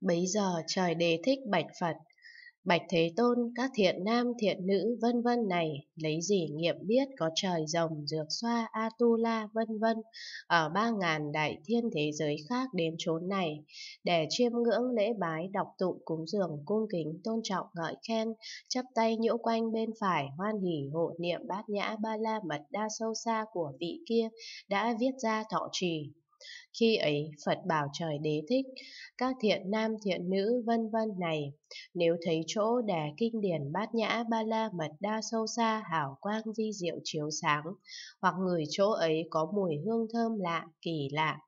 Bấy giờ trời đề thích bạch Phật, bạch Thế Tôn, các thiện nam thiện nữ vân vân này lấy gì nghiệm biết có trời rồng dược xoa Atula vân vân ở ba ngàn đại thiên thế giới khác đến chốn này để chiêm ngưỡng lễ bái đọc tụng cúng dường cung kính tôn trọng ngợi khen chắp tay nhiễu quanh bên phải hoan hỉ hộ niệm bát nhã ba la mật đa sâu xa của vị kia đã viết ra thọ trì khi ấy Phật bảo trời đế thích, các thiện nam thiện nữ vân vân này, nếu thấy chỗ đè kinh điển bát nhã ba la mật đa sâu xa hảo quang di diệu chiếu sáng, hoặc người chỗ ấy có mùi hương thơm lạ, kỳ lạ,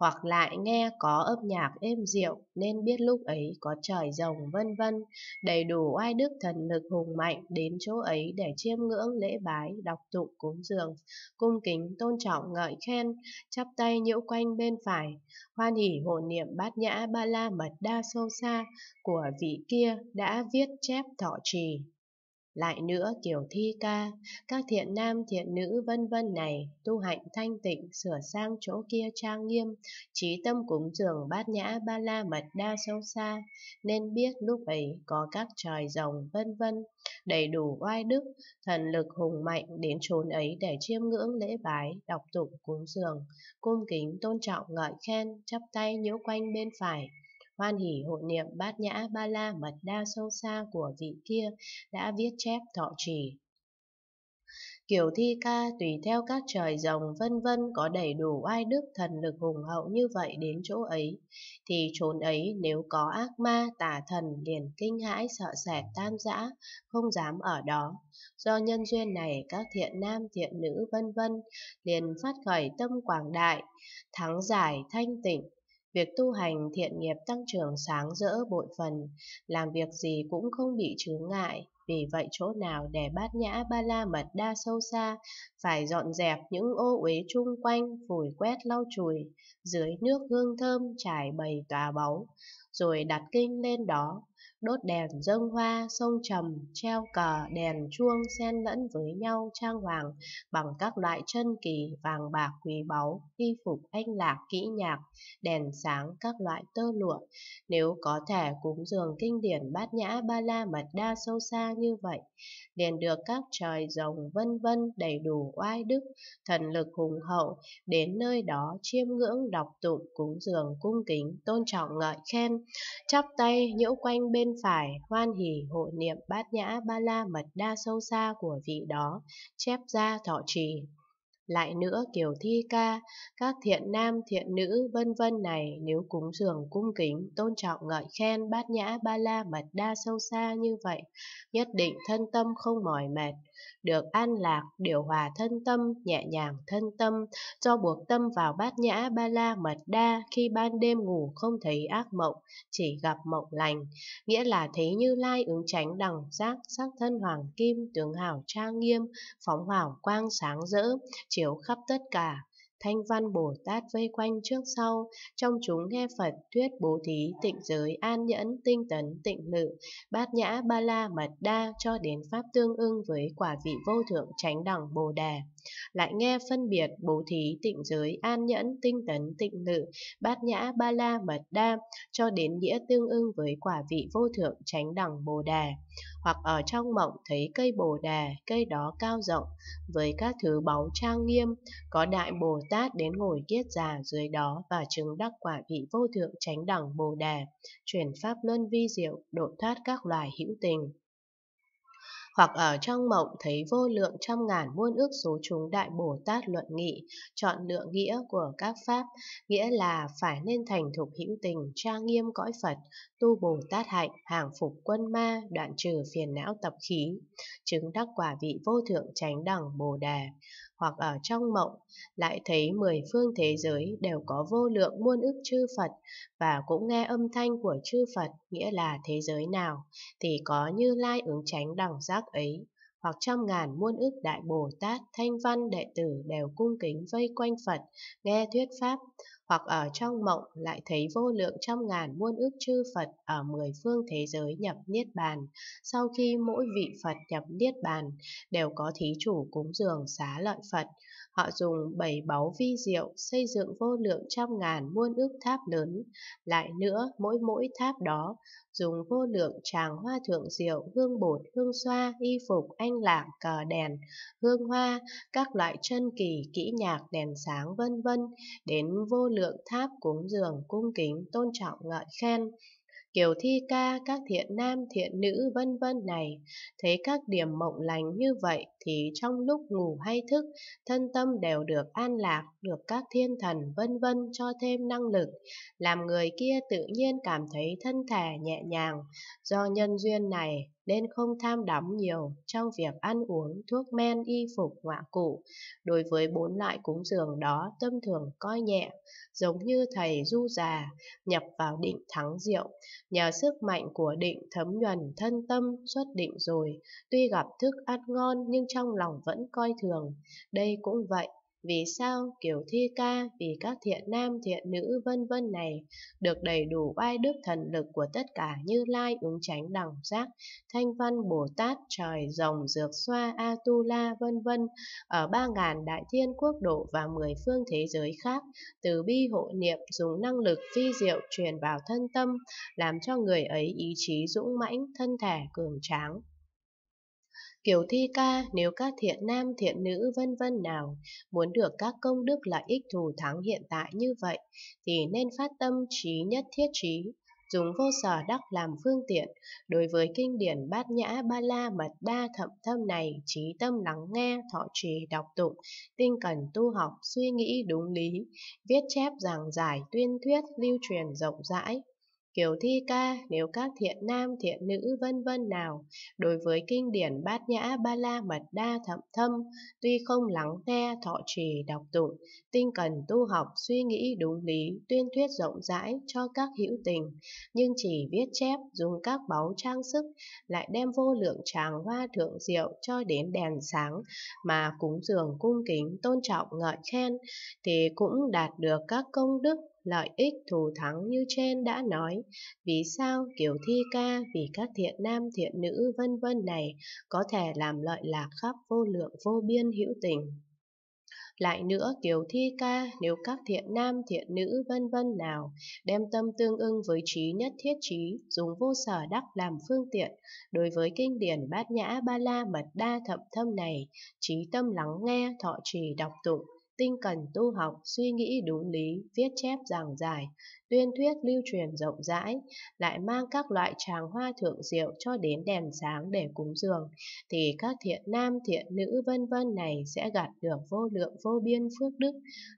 hoặc lại nghe có âm nhạc êm dịu nên biết lúc ấy có trời rồng vân vân, đầy đủ oai đức thần lực hùng mạnh đến chỗ ấy để chiêm ngưỡng lễ bái, đọc tụng cúng dường, cung kính tôn trọng ngợi khen, chắp tay nhiễu quanh bên phải, hoan hỉ hộ niệm bát nhã ba la mật đa sâu xa của vị kia đã viết chép thọ trì. Lại nữa kiểu thi ca, các thiện nam thiện nữ vân vân này, tu hạnh thanh tịnh, sửa sang chỗ kia trang nghiêm, trí tâm cúng dường bát nhã ba la mật đa sâu xa, nên biết lúc ấy có các trời rồng vân vân, đầy đủ oai đức, thần lực hùng mạnh đến chốn ấy để chiêm ngưỡng lễ bái, đọc tụng cúng dường, cung kính tôn trọng ngợi khen, chắp tay nhiễu quanh bên phải, hoan Hỷ hộ niệm bát nhã ba la mật đa sâu xa của vị kia đã viết chép thọ trì. Kiểu thi ca tùy theo các trời rồng vân vân có đầy đủ oai đức thần lực hùng hậu như vậy đến chỗ ấy, thì chốn ấy nếu có ác ma tà thần liền kinh hãi sợ sệt tan rã, không dám ở đó. Do nhân duyên này các thiện nam thiện nữ vân vân liền phát khởi tâm quảng đại, thắng giải thanh tịnh, Việc tu hành thiện nghiệp tăng trưởng sáng rỡ bội phần, làm việc gì cũng không bị chướng ngại, vì vậy chỗ nào để bát nhã ba la mật đa sâu xa, phải dọn dẹp những ô uế chung quanh, phủi quét lau chùi, dưới nước hương thơm trải bày tòa báu, rồi đặt kinh lên đó, đốt đèn dâng hoa sông trầm treo cờ đèn chuông xen lẫn với nhau trang hoàng bằng các loại chân kỳ vàng bạc quý báu y phục anh lạc kỹ nhạc đèn sáng các loại tơ lụa nếu có thể cúng dường kinh điển bát nhã ba la mật đa sâu xa như vậy liền được các trời rồng vân vân đầy đủ oai đức thần lực hùng hậu đến nơi đó chiêm ngưỡng đọc tụng cúng dường cung kính tôn trọng ngợi khen chắp tay nhiễu quanh bên bên phải hoan hỉ hộ niệm bát nhã ba la mật đa sâu xa của vị đó, chép ra thọ trì. Lại nữa kiểu thi ca, các thiện nam thiện nữ vân vân này nếu cúng dường cung kính, tôn trọng ngợi khen bát nhã ba la mật đa sâu xa như vậy, nhất định thân tâm không mỏi mệt, được an lạc, điều hòa thân tâm, nhẹ nhàng thân tâm, cho buộc tâm vào bát nhã ba la mật đa khi ban đêm ngủ không thấy ác mộng, chỉ gặp mộng lành. Nghĩa là thấy như lai ứng tránh đẳng giác, sắc thân hoàng kim, tướng hảo trang nghiêm, phóng hảo quang sáng rỡ, chiếu khắp tất cả thanh văn Bồ Tát vây quanh trước sau, trong chúng nghe Phật thuyết bố thí, tịnh giới, an nhẫn, tinh tấn, tịnh lự, bát nhã, ba la, mật đa cho đến pháp tương ưng với quả vị vô thượng chánh đẳng Bồ Đề lại nghe phân biệt bố thí tịnh giới an nhẫn tinh tấn tịnh lự bát nhã ba la mật đa cho đến nghĩa tương ưng với quả vị vô thượng chánh đẳng bồ đề hoặc ở trong mộng thấy cây bồ đề cây đó cao rộng với các thứ báu trang nghiêm có đại bồ tát đến ngồi kiết già dưới đó và chứng đắc quả vị vô thượng chánh đẳng bồ đề chuyển pháp luân vi diệu độ thoát các loài hữu tình hoặc ở trong mộng thấy vô lượng trăm ngàn muôn ước số chúng Đại Bồ Tát luận nghị, chọn lựa nghĩa của các Pháp, nghĩa là phải nên thành thục hữu tình, tra nghiêm cõi Phật, tu Bồ Tát hạnh, hàng phục quân ma, đoạn trừ phiền não tập khí, chứng đắc quả vị vô thượng chánh đẳng Bồ đề hoặc ở trong mộng, lại thấy mười phương thế giới đều có vô lượng muôn ức chư Phật và cũng nghe âm thanh của chư Phật, nghĩa là thế giới nào, thì có như lai ứng tránh đẳng giác ấy, hoặc trăm ngàn muôn ức đại Bồ Tát, thanh văn đệ tử đều cung kính vây quanh Phật, nghe thuyết Pháp, hoặc ở trong mộng lại thấy vô lượng trăm ngàn muôn ước chư Phật ở mười phương thế giới nhập Niết Bàn. Sau khi mỗi vị Phật nhập Niết Bàn đều có thí chủ cúng dường xá lợi Phật. Họ dùng bảy báu vi diệu xây dựng vô lượng trăm ngàn muôn ước tháp lớn. Lại nữa, mỗi mỗi tháp đó dùng vô lượng tràng hoa thượng diệu, hương bột, hương xoa, y phục, anh lạc, cờ đèn, hương hoa, các loại chân kỳ, kỹ nhạc, đèn sáng vân vân, đến vô lượng tháp cúng dường cung kính tôn trọng ngợi khen kiểu thi ca các thiện nam thiện nữ vân vân này. Thấy các điểm mộng lành như vậy thì trong lúc ngủ hay thức, thân tâm đều được an lạc, được các thiên thần vân vân cho thêm năng lực, làm người kia tự nhiên cảm thấy thân thể nhẹ nhàng. Do nhân duyên này, nên không tham đắm nhiều trong việc ăn uống, thuốc men, y phục, ngọa cụ. Đối với bốn loại cúng dường đó, tâm thường coi nhẹ, giống như thầy du già, nhập vào định thắng diệu. Nhờ sức mạnh của định thấm nhuần thân tâm xuất định rồi, tuy gặp thức ăn ngon nhưng trong lòng vẫn coi thường. Đây cũng vậy, vì sao kiểu thi ca vì các thiện nam thiện nữ vân vân này được đầy đủ oai đức thần lực của tất cả như lai ứng chánh đẳng giác thanh văn bồ tát trời rồng dược xoa atula vân vân ở ba ngàn đại thiên quốc độ và mười phương thế giới khác từ bi hộ niệm dùng năng lực phi diệu truyền vào thân tâm làm cho người ấy ý chí dũng mãnh thân thể cường tráng kiểu thi ca nếu các thiện nam thiện nữ vân vân nào muốn được các công đức lợi ích thù thắng hiện tại như vậy thì nên phát tâm trí nhất thiết trí dùng vô sở đắc làm phương tiện đối với kinh điển bát nhã ba la mật đa thậm thâm này trí tâm lắng nghe thọ trì đọc tụng tinh cần tu học suy nghĩ đúng lý viết chép giảng giải tuyên thuyết lưu truyền rộng rãi kiều thi ca nếu các thiện nam thiện nữ vân vân nào đối với kinh điển bát nhã ba la mật đa thậm thâm tuy không lắng nghe thọ trì đọc tụng tinh cần tu học suy nghĩ đúng lý tuyên thuyết rộng rãi cho các hữu tình nhưng chỉ viết chép dùng các báu trang sức lại đem vô lượng tràng hoa thượng diệu cho đến đèn sáng mà cúng dường cung kính tôn trọng ngợi khen thì cũng đạt được các công đức lợi ích thù thắng như trên đã nói, vì sao kiểu thi ca vì các thiện nam thiện nữ vân vân này có thể làm lợi lạc khắp vô lượng vô biên hữu tình. Lại nữa kiểu thi ca nếu các thiện nam thiện nữ vân vân nào đem tâm tương ưng với trí nhất thiết trí dùng vô sở đắc làm phương tiện đối với kinh điển bát nhã ba la mật đa thậm thâm này trí tâm lắng nghe thọ trì đọc tụng tinh cần tu học, suy nghĩ đúng lý, viết chép giảng giải, tuyên thuyết lưu truyền rộng rãi, lại mang các loại tràng hoa thượng diệu cho đến đèn sáng để cúng dường, thì các thiện nam thiện nữ vân vân này sẽ gặt được vô lượng vô biên phước đức,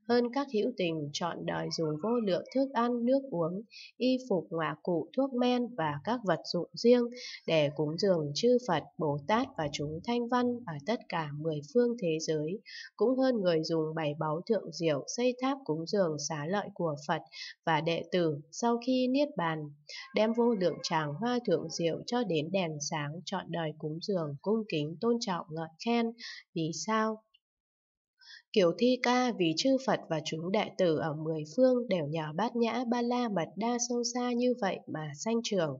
hơn các hữu tình chọn đời dùng vô lượng thức ăn, nước uống, y phục ngọa cụ, thuốc men và các vật dụng riêng để cúng dường chư Phật, Bồ Tát và chúng thanh văn ở tất cả mười phương thế giới, cũng hơn người dùng bảy bày báu thượng diệu xây tháp cúng dường xá lợi của Phật và đệ tử sau khi niết bàn, đem vô lượng tràng hoa thượng diệu cho đến đèn sáng trọn đời cúng dường cung kính tôn trọng ngợi khen. Vì sao? Kiểu thi ca vì chư Phật và chúng đệ tử ở mười phương đều nhờ bát nhã ba la mật đa sâu xa như vậy mà sanh trường